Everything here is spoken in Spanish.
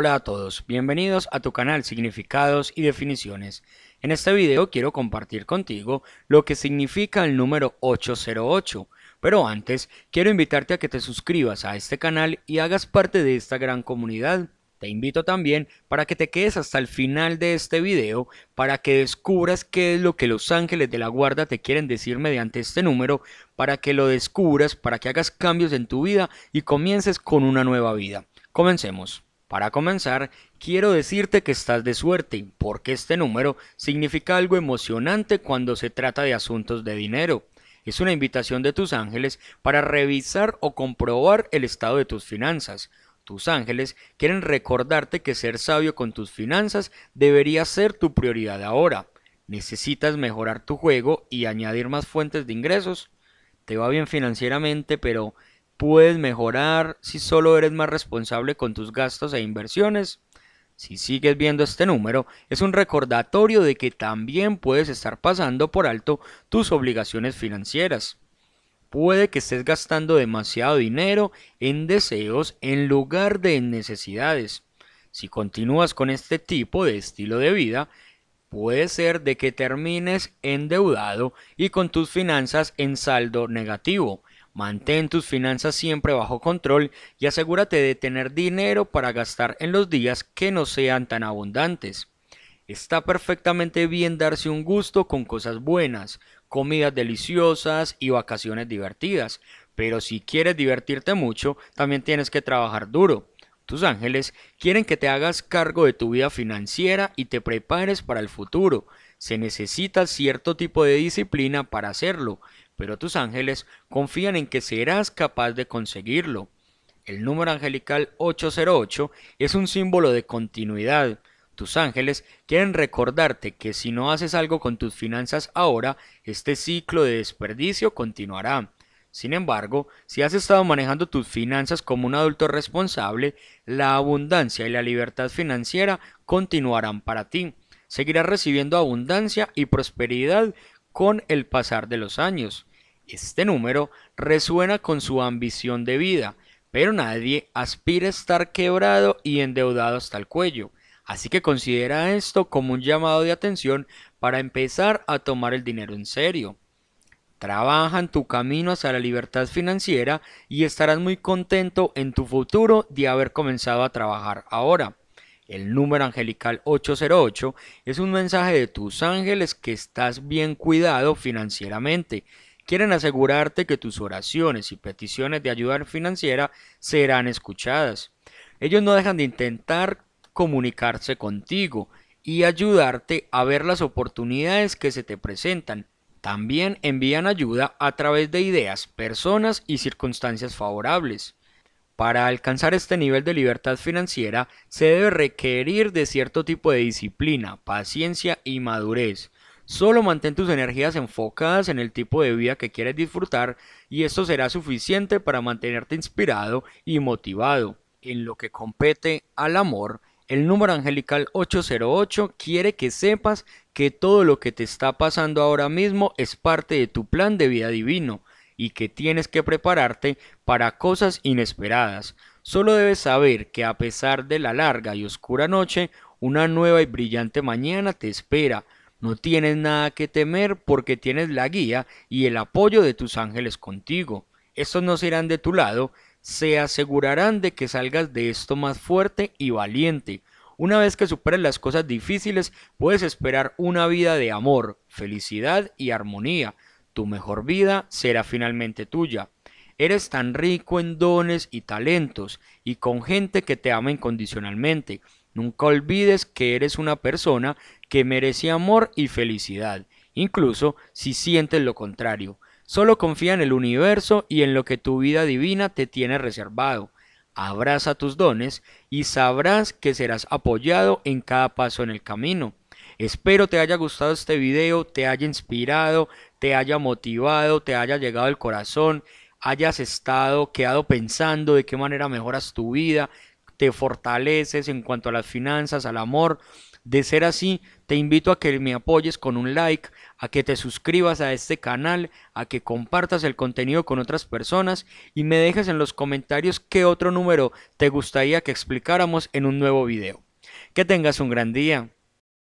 Hola a todos, bienvenidos a tu canal Significados y Definiciones. En este video quiero compartir contigo lo que significa el número 808, pero antes quiero invitarte a que te suscribas a este canal y hagas parte de esta gran comunidad. Te invito también para que te quedes hasta el final de este video para que descubras qué es lo que los ángeles de la guarda te quieren decir mediante este número, para que lo descubras, para que hagas cambios en tu vida y comiences con una nueva vida. Comencemos. Para comenzar, quiero decirte que estás de suerte, porque este número significa algo emocionante cuando se trata de asuntos de dinero. Es una invitación de tus ángeles para revisar o comprobar el estado de tus finanzas. Tus ángeles quieren recordarte que ser sabio con tus finanzas debería ser tu prioridad ahora. ¿Necesitas mejorar tu juego y añadir más fuentes de ingresos? Te va bien financieramente, pero puedes mejorar si solo eres más responsable con tus gastos e inversiones. Si sigues viendo este número, es un recordatorio de que también puedes estar pasando por alto tus obligaciones financieras. Puede que estés gastando demasiado dinero en deseos en lugar de en necesidades. Si continúas con este tipo de estilo de vida, puede ser de que termines endeudado y con tus finanzas en saldo negativo, Mantén tus finanzas siempre bajo control y asegúrate de tener dinero para gastar en los días que no sean tan abundantes. Está perfectamente bien darse un gusto con cosas buenas, comidas deliciosas y vacaciones divertidas, pero si quieres divertirte mucho, también tienes que trabajar duro. Tus ángeles quieren que te hagas cargo de tu vida financiera y te prepares para el futuro. Se necesita cierto tipo de disciplina para hacerlo, pero tus ángeles confían en que serás capaz de conseguirlo. El número angelical 808 es un símbolo de continuidad. Tus ángeles quieren recordarte que si no haces algo con tus finanzas ahora, este ciclo de desperdicio continuará. Sin embargo, si has estado manejando tus finanzas como un adulto responsable, la abundancia y la libertad financiera continuarán para ti. Seguirás recibiendo abundancia y prosperidad con el pasar de los años. Este número resuena con su ambición de vida, pero nadie aspira a estar quebrado y endeudado hasta el cuello, así que considera esto como un llamado de atención para empezar a tomar el dinero en serio. Trabaja en tu camino hacia la libertad financiera y estarás muy contento en tu futuro de haber comenzado a trabajar ahora. El número angelical 808 es un mensaje de tus ángeles que estás bien cuidado financieramente quieren asegurarte que tus oraciones y peticiones de ayuda financiera serán escuchadas. Ellos no dejan de intentar comunicarse contigo y ayudarte a ver las oportunidades que se te presentan. También envían ayuda a través de ideas, personas y circunstancias favorables. Para alcanzar este nivel de libertad financiera se debe requerir de cierto tipo de disciplina, paciencia y madurez. Solo mantén tus energías enfocadas en el tipo de vida que quieres disfrutar y esto será suficiente para mantenerte inspirado y motivado. En lo que compete al amor, el número angelical 808 quiere que sepas que todo lo que te está pasando ahora mismo es parte de tu plan de vida divino y que tienes que prepararte para cosas inesperadas. Solo debes saber que a pesar de la larga y oscura noche, una nueva y brillante mañana te espera. No tienes nada que temer porque tienes la guía y el apoyo de tus ángeles contigo. Estos no serán de tu lado, se asegurarán de que salgas de esto más fuerte y valiente. Una vez que superes las cosas difíciles, puedes esperar una vida de amor, felicidad y armonía. Tu mejor vida será finalmente tuya. Eres tan rico en dones y talentos y con gente que te ama incondicionalmente. Nunca olvides que eres una persona que merece amor y felicidad, incluso si sientes lo contrario. Solo confía en el universo y en lo que tu vida divina te tiene reservado. Abraza tus dones y sabrás que serás apoyado en cada paso en el camino. Espero te haya gustado este video, te haya inspirado, te haya motivado, te haya llegado al corazón, hayas estado, quedado pensando de qué manera mejoras tu vida, te fortaleces en cuanto a las finanzas, al amor. De ser así, te invito a que me apoyes con un like, a que te suscribas a este canal, a que compartas el contenido con otras personas y me dejes en los comentarios qué otro número te gustaría que explicáramos en un nuevo video. Que tengas un gran día.